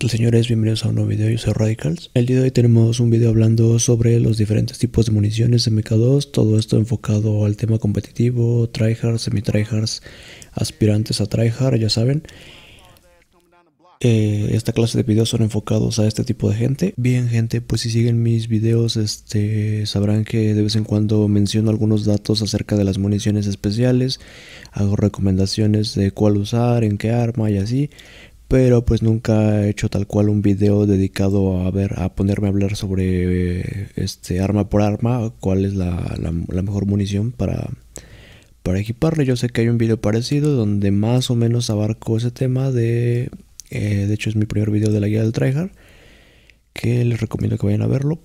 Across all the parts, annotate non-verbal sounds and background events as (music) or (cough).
¿Qué señores? Bienvenidos a un nuevo video, yo soy Radicals. El día de hoy tenemos un video hablando sobre los diferentes tipos de municiones MK2, todo esto enfocado al tema competitivo, tryhards, semi-tryhards, aspirantes a tryhard, ya saben. Eh, esta clase de videos son enfocados a este tipo de gente. Bien gente, pues si siguen mis videos este, sabrán que de vez en cuando menciono algunos datos acerca de las municiones especiales, hago recomendaciones de cuál usar, en qué arma y así pero pues nunca he hecho tal cual un video dedicado a ver a ponerme a hablar sobre este arma por arma cuál es la, mejor munición para para equiparle yo sé que hay un video parecido donde más o menos abarco ese tema de eh, de hecho es mi primer video de la guía del tryhard que les recomiendo que vayan a verlo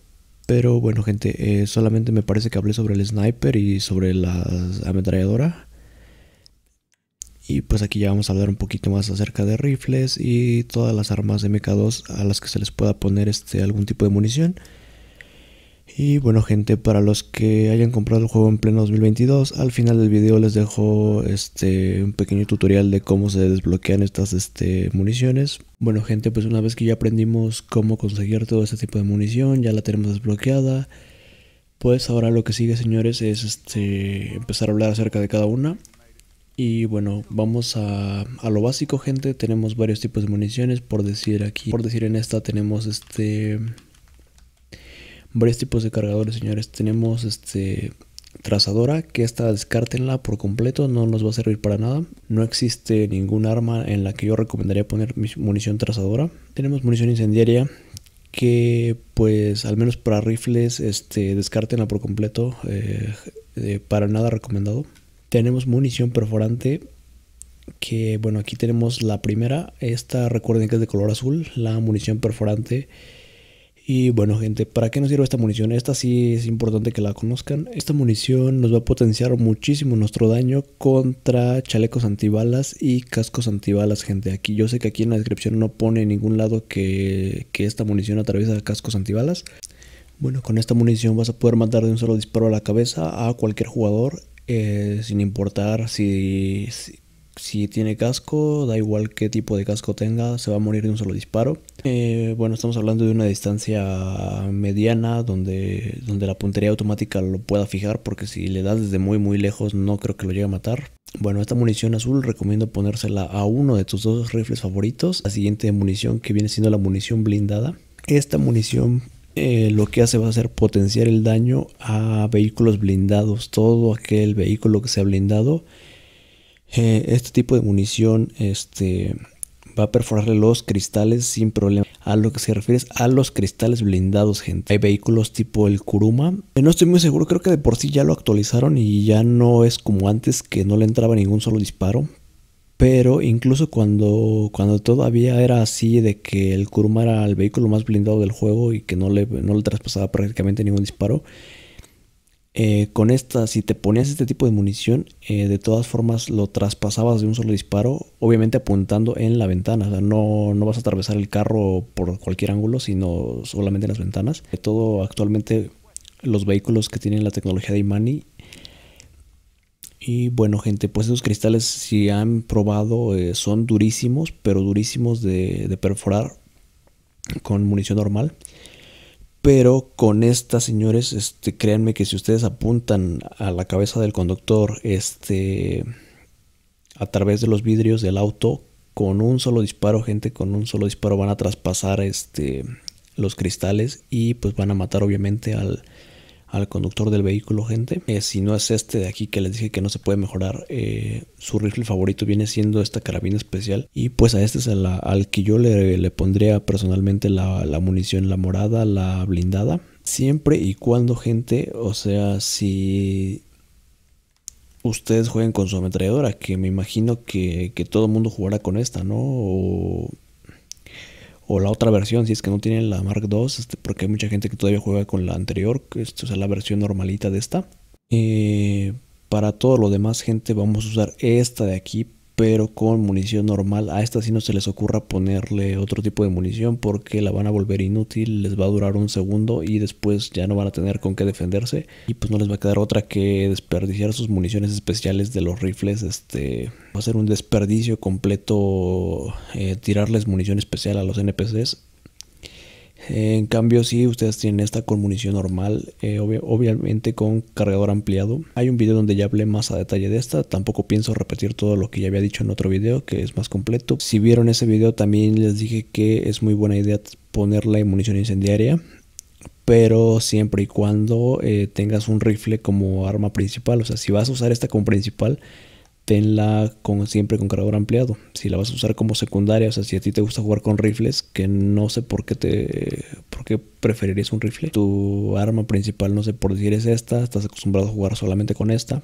pero bueno gente eh, solamente me parece que hablé sobre el sniper y sobre la ametralladora y pues aquí ya vamos a hablar un poquito más acerca de rifles y todas las armas de MK2 a las que se les pueda poner este, algún tipo de munición. Y bueno gente, para los que hayan comprado el juego en pleno 2022, al final del video les dejo este, un pequeño tutorial de cómo se desbloquean estas este, municiones. Bueno gente, pues una vez que ya aprendimos cómo conseguir todo este tipo de munición, ya la tenemos desbloqueada. Pues ahora lo que sigue señores es este, empezar a hablar acerca de cada una. Y bueno, vamos a, lo básico, gente. Tenemos varios tipos de municiones. Por decir aquí, por decir en esta, tenemos este. Varios tipos de cargadores, señores. Tenemos este. Trazadora, que esta descártenla por completo, no nos va a servir para nada. No existe ningún arma en la que yo recomendaría poner munición trazadora. Tenemos munición incendiaria, que pues al menos para rifles, este, descártenla por completo. Eh, eh, para nada recomendado. Tenemos munición perforante que bueno aquí tenemos la primera esta recuerden que es de color azul la munición perforante y bueno gente para qué nos sirve esta munición esta sí es importante que la conozcan esta munición nos va a potenciar muchísimo nuestro daño contra chalecos antibalas y cascos antibalas gente aquí yo sé que aquí en la descripción no pone en ningún lado que, que esta munición atraviesa cascos antibalas bueno, con esta munición vas a poder matar de un solo disparo a la cabeza a cualquier jugador eh, sin importar si, si, tiene casco, da igual qué tipo de casco tenga, se va a morir de un solo disparo. Eh, bueno, estamos hablando de una distancia mediana donde, donde la puntería automática lo pueda fijar, porque si le das desde muy muy lejos no creo que lo llegue a matar. Bueno, esta munición azul recomiendo ponérsela a uno de tus dos rifles favoritos. La siguiente munición que viene siendo la munición blindada. Esta munición eh, lo que hace va a ser potenciar el daño a vehículos blindados. Todo aquel vehículo que sea blindado, eh, este tipo de munición este, va a perforarle los cristales sin problema. A lo que se refiere es a los cristales blindados, gente. Hay vehículos tipo el Kuruma. Eh, no estoy muy seguro, creo que de por sí ya lo actualizaron y ya no es como antes que no le entraba ningún solo disparo. Pero incluso cuando, cuando todavía era así de que el Kuruma era el vehículo más blindado del juego y que no le, no le traspasaba prácticamente ningún disparo, eh, con esta, si te ponías este tipo de munición, eh, de todas formas lo traspasabas de un solo disparo, obviamente apuntando en la ventana. no, no vas a atravesar el carro por cualquier ángulo, sino solamente en las ventanas. Todo actualmente los vehículos que tienen la tecnología de Imani y bueno, gente, pues esos cristales, si han probado, eh, son durísimos, pero durísimos de, perforar con munición normal. Pero con estas, señores, este, créanme que si ustedes apuntan a la cabeza del conductor, este, a través de los vidrios del auto, con un solo disparo, gente, con un solo disparo van a traspasar este, los cristales y pues van a matar obviamente al, al conductor del vehículo, gente. Eh, si no es este de aquí que les dije que no se puede mejorar, eh, su rifle favorito viene siendo esta carabina especial. Y pues a este es al que yo le, pondría personalmente la, munición, la morada, la blindada. Siempre y cuando, gente, o sea, si ustedes jueguen con su ametralladora, que me imagino que, todo mundo jugará con esta, ¿no? o la otra versión, si es que no tienen la Mark II, este, porque hay mucha gente que todavía juega con la anterior, que es, o sea, la versión normalita de esta. Eh, para todo lo demás, gente, vamos a usar esta de aquí pero con munición normal. A esta si no se les ocurra ponerle otro tipo de munición porque la van a volver inútil, les va a durar un segundo y después ya no van a tener con qué defenderse y pues no les va a quedar otra que desperdiciar sus municiones especiales de los rifles. Este va a ser un desperdicio completo eh, tirarles munición especial a los NPCs en cambio, si ustedes tienen esta con munición normal, eh, obviamente con cargador ampliado. Hay un video donde ya hablé más a detalle de esta, tampoco pienso repetir todo lo que ya había dicho en otro video, que es más completo. Si vieron ese video también les dije que es muy buena idea ponerla en munición incendiaria, pero siempre y cuando eh, tengas un rifle como arma principal, o sea, si vas a usar esta como principal, tenla con, siempre con cargador ampliado. Si la vas a usar como secundaria, o sea, si a ti te gusta jugar con rifles, que no sé por qué te por qué preferirías un rifle. Tu arma principal, no sé por decir es esta, estás acostumbrado a jugar solamente con esta.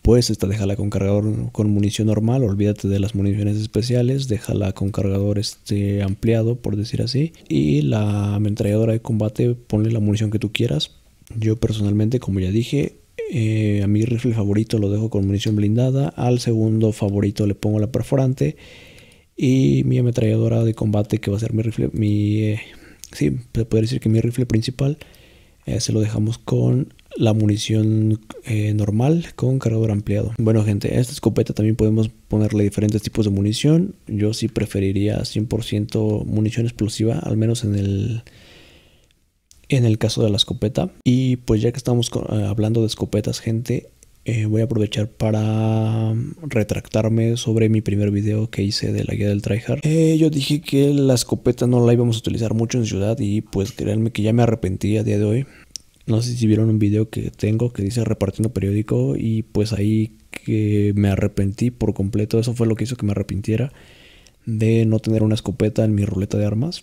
Pues esta déjala con cargador con munición normal, olvídate de las municiones especiales, déjala con cargador este ampliado, por decir así, y la ametralladora de combate ponle la munición que tú quieras. Yo personalmente, como ya dije, eh, a mi rifle favorito lo dejo con munición blindada. Al segundo favorito le pongo la perforante. Y mi ametralladora de combate, que va a ser mi rifle, mi. Eh, sí, puede decir que mi rifle principal. Eh, se lo dejamos con la munición normal con cargador ampliado. Bueno gente, a esta escopeta también podemos ponerle diferentes tipos de munición. Yo sí preferiría 100% munición explosiva, al menos en el en el caso de la escopeta. Y pues ya que estamos eh, hablando de escopetas, gente, eh, voy a aprovechar para mm, retractarme sobre mi primer video que hice de la guía del tryhard. Eh, yo dije que la escopeta no la íbamos a utilizar mucho en ciudad y pues créanme que ya me arrepentí a día de hoy. No sé si vieron un video que tengo que dice repartiendo periódico y pues ahí que me arrepentí por completo. Eso fue lo que hizo que me arrepintiera de no tener una escopeta en mi ruleta de armas.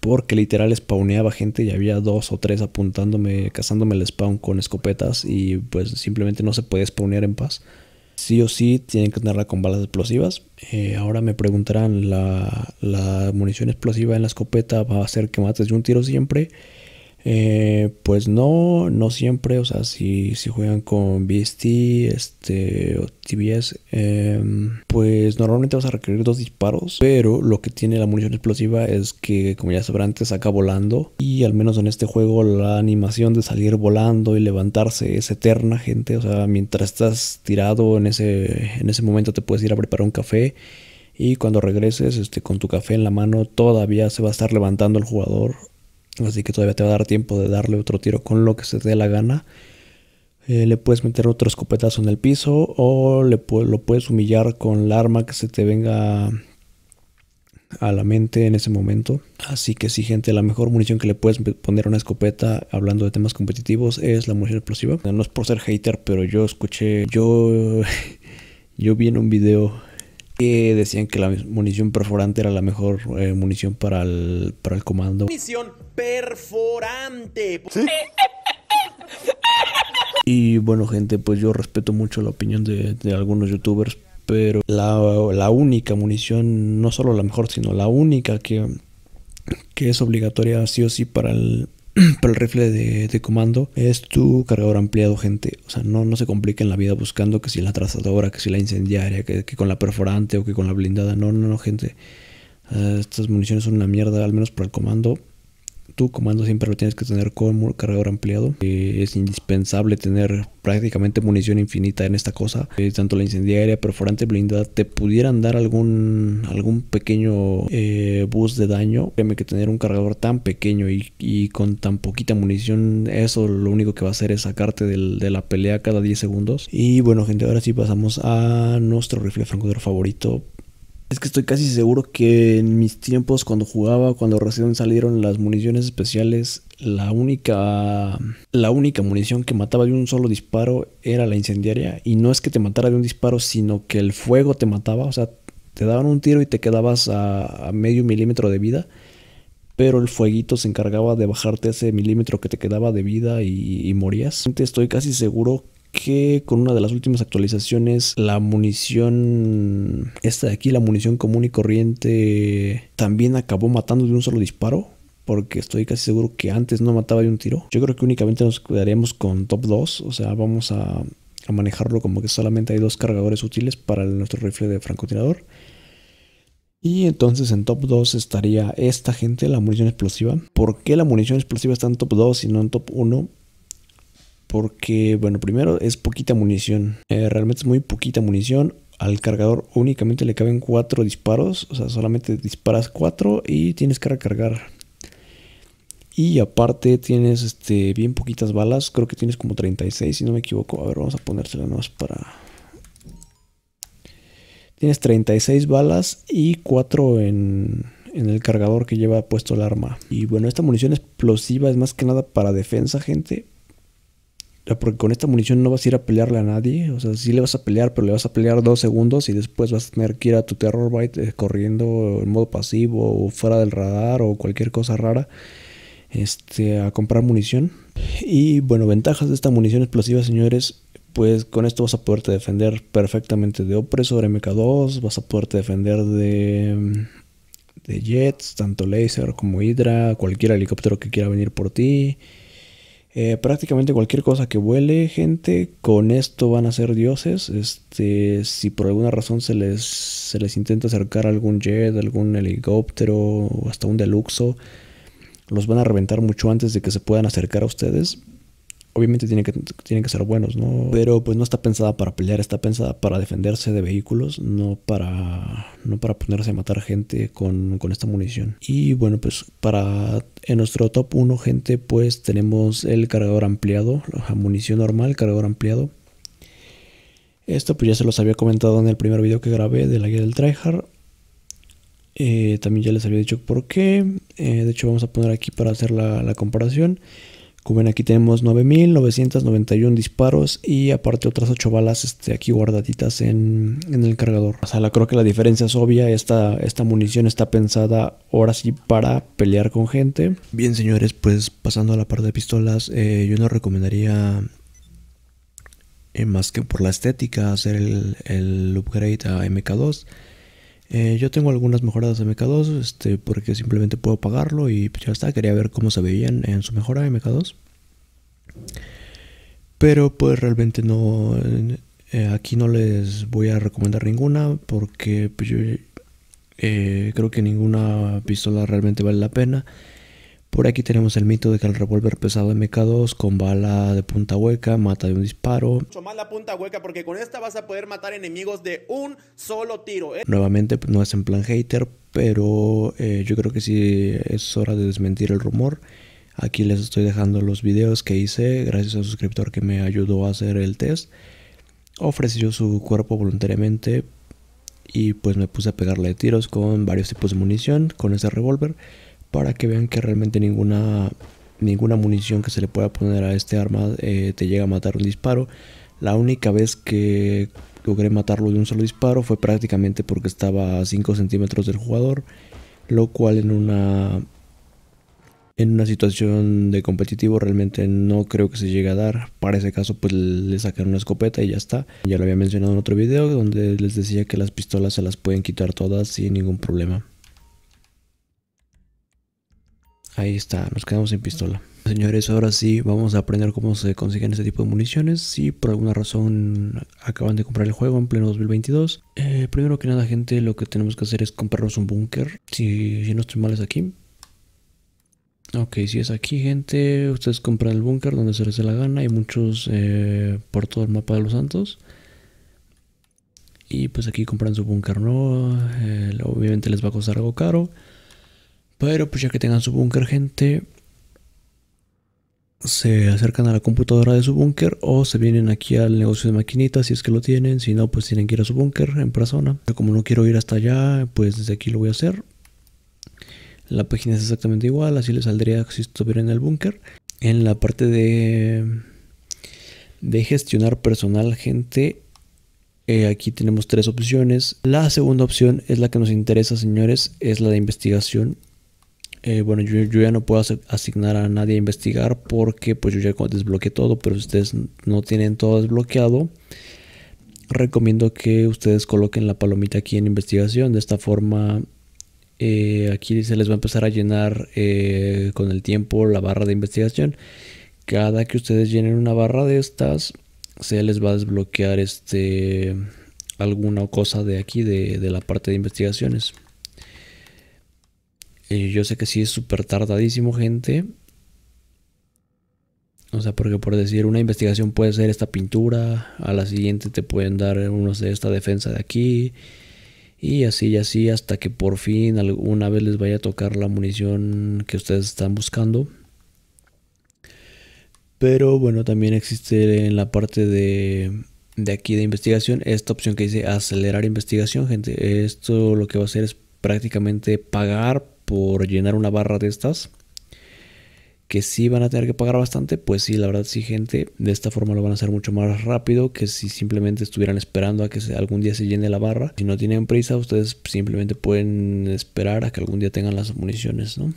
Porque literal spawneaba gente y había dos o tres apuntándome, cazándome el spawn con escopetas y pues simplemente no se puede spawnear en paz. Sí o sí tienen que tenerla con balas explosivas. Eh, ahora me preguntarán, ¿la, ¿la munición explosiva en la escopeta va a hacer que mates de un tiro siempre? Eh, pues no, no siempre, o sea, si, si juegan con BST este, o TBS, em, pues normalmente vas a requerir dos disparos, pero lo que tiene la munición explosiva es que, como ya sabrán, te saca volando y al menos en este juego la animación de salir volando y levantarse es eterna, gente, o sea, mientras estás tirado en ese, en ese momento te puedes ir a preparar un café y cuando regreses este, con tu café en la mano todavía se va a estar levantando el jugador Así que todavía te va a dar tiempo de darle otro tiro con lo que se te dé la gana. Eh, le puedes meter otro escopetazo en el piso o le lo puedes humillar con la arma que se te venga a la mente en ese momento. Así que sí, gente, la mejor munición que le puedes poner a una escopeta hablando de temas competitivos es la munición explosiva. No es por ser hater, pero yo escuché, yo, (laughs) yo vi en un video decían que la munición perforante era la mejor eh, munición para el, para el comando. Munición perforante. y bueno, gente, pues yo respeto mucho la opinión de, algunos youtubers, pero la, única munición, no solo la mejor, sino la única que, que es obligatoria sí o sí para el, (clears throat) para el rifle de, comando es tu cargador ampliado, gente. O sea, no, no se compliquen la vida buscando que si la trazadora, que si la incendiaria, que, con la perforante o que con la blindada. No, no, no, gente. Ah, estas municiones son una mierda, al menos para el comando tu comando siempre lo tienes que tener con cargador ampliado. Eh, es indispensable tener prácticamente munición infinita en esta cosa. Eh, tanto la incendiaria, perforante, blindada, te pudieran dar algún, algún pequeño eh, bus de daño. Créeme que tener un cargador tan pequeño y, con tan poquita munición, eso lo único que va a hacer es sacarte de la pelea cada 10 segundos. Y bueno, gente, ahora sí pasamos a nuestro rifle francotirador favorito. Es que estoy casi seguro que en mis tiempos cuando jugaba, cuando recién salieron las municiones especiales, la única la única munición que mataba de un solo disparo era la incendiaria y no es que te matara de un disparo, sino que el fuego te mataba, o sea, te daban un tiro y te quedabas a, medio milímetro de vida, pero el fueguito se encargaba de bajarte ese milímetro que te quedaba de vida y, morías morías. Estoy casi seguro que con una de las últimas actualizaciones la munición, esta de aquí, la munición común y corriente, también acabó matando de un solo disparo porque estoy casi seguro que antes no mataba de un tiro. Yo creo que únicamente nos quedaríamos con top 2, o sea, vamos a, manejarlo como que solamente hay dos cargadores útiles para nuestro rifle de francotirador. Y entonces en top 2 estaría esta gente, la munición explosiva. ¿Por qué la munición explosiva está en top 2 y no en top 1? Porque, bueno, primero es poquita munición. Eh, realmente es muy poquita munición. Al cargador únicamente le caben 4 disparos. O sea, solamente disparas 4 y tienes que recargar. Y aparte tienes este, bien poquitas balas. Creo que tienes como 36, si no me equivoco. A ver, vamos a ponérsela más para... Tienes 36 balas y 4 en el cargador que lleva puesto el arma. Y bueno, esta munición explosiva es más que nada para defensa, gente porque con esta munición no vas a ir a pelearle a nadie. O sea, sí le vas a pelear, pero le vas a pelear dos segundos y después vas a tener que ir a tu Terror Bite eh, corriendo en modo pasivo o fuera del radar o cualquier cosa rara este, a comprar munición. Y bueno, ventajas de esta munición explosiva, señores. Pues con esto vas a poderte defender perfectamente de opresor MK2, vas a poderte defender de, de jets, tanto laser como hidra, cualquier helicóptero que quiera venir por ti. Eh, prácticamente cualquier cosa que vuele, gente, con esto van a ser dioses. Este, si por alguna razón se les, se les intenta acercar algún jet, algún helicóptero o hasta un deluxo, los van a reventar mucho antes de que se puedan acercar a ustedes obviamente tienen que, que ser buenos, ¿no? Pero pues no está pensada para pelear, está pensada para defenderse de vehículos, no para, para ponerse a matar gente con, esta munición. Y bueno, pues para en nuestro top 1, gente, pues tenemos el cargador ampliado, la munición normal, cargador ampliado. Esto pues ya se los había comentado en el primer video que grabé de la guía del tryhard. Eh, también ya les había dicho por qué. Eh, de hecho vamos a poner aquí para hacer la comparación. Como ven aquí tenemos 9.991 disparos y aparte otras 8 balas este, aquí guardaditas en, el cargador. O sea, creo que la diferencia es obvia. Esta, esta munición está pensada ahora sí para pelear con gente. Bien señores, pues pasando a la parte de pistolas, eh, yo no recomendaría eh, más que por la estética hacer el, el upgrade a MK2. Eh, yo tengo algunas mejoradas de MK2, este, porque simplemente puedo pagarlo y pues, ya está. Quería ver cómo se veían en su mejora de MK2. Pero pues realmente no... Eh, aquí no les voy a recomendar ninguna porque pues, eh, creo que ninguna pistola realmente vale la pena. Por aquí tenemos el mito de que el revólver pesado MK2 con bala de punta hueca mata de un disparo. Mucho más la punta hueca porque con esta vas a poder matar enemigos de un solo tiro. ¿eh? Nuevamente no es en plan hater, pero eh, yo creo que sí es hora de desmentir el rumor. Aquí les estoy dejando los videos que hice gracias a un suscriptor que me ayudó a hacer el test. Ofreció su cuerpo voluntariamente y pues me puse a pegarle tiros con varios tipos de munición con ese revólver para que vean que realmente ninguna, ninguna munición que se le pueda poner a este arma eh, te llega a matar un disparo. La única vez que logré matarlo de un solo disparo fue prácticamente porque estaba a 5 centímetros del jugador, lo cual en una en una situación de competitivo realmente no creo que se llegue a dar. Para ese caso pues le sacaron una escopeta y ya está. Ya lo había mencionado en otro video donde les decía que las pistolas se las pueden quitar todas sin ningún problema. Ahí está, nos quedamos sin pistola. Señores, ahora sí vamos a aprender cómo se consiguen este tipo de municiones. Si por alguna razón acaban de comprar el juego en pleno 2022, eh, primero que nada, gente, lo que tenemos que hacer es comprarnos un búnker. Si, no estoy mal, es aquí. Ok, si es aquí, gente, ustedes compran el búnker donde se les dé la gana. Hay muchos eh, por todo el mapa de los santos. Y pues aquí compran su búnker, ¿no? Eh, obviamente les va a costar algo caro. Pero pues ya que tengan su búnker, gente, se acercan a la computadora de su búnker o se vienen aquí al negocio de maquinitas si es que lo tienen. Si no, pues tienen que ir a su búnker en persona. como no quiero ir hasta allá, pues desde aquí lo voy a hacer. La página es exactamente igual, así le saldría si estuviera en el búnker. En la parte de, de gestionar personal, gente, eh, aquí tenemos tres opciones. La segunda opción es la que nos interesa, señores, es la de investigación eh, bueno, yo, ya no puedo asignar a nadie a investigar porque pues yo ya desbloqueé todo, pero si ustedes no tienen todo desbloqueado, recomiendo que ustedes coloquen la palomita aquí en investigación. De esta forma, eh, aquí se les va a empezar a llenar eh, con el tiempo la barra de investigación. Cada que ustedes llenen una barra de estas, se les va a desbloquear este alguna cosa de aquí de la parte de investigaciones. Eh, yo sé que sí es súper tardadísimo, gente. O sea, porque por decir una investigación puede ser esta pintura, a la siguiente te pueden dar unos de esta defensa de aquí, y así y así hasta que por fin alguna vez les vaya a tocar la munición que ustedes están buscando. Pero bueno, también existe en la parte de, de aquí de investigación esta opción que dice acelerar investigación, gente. Esto lo que va a hacer es prácticamente pagar por llenar una barra de estas. Que si van a tener que pagar bastante, pues sí, la verdad sí gente, de esta forma lo van a hacer mucho más rápido que si simplemente estuvieran esperando a que algún día se llene la barra. Si no tienen prisa, ustedes simplemente pueden esperar a que algún día tengan las municiones, ¿no?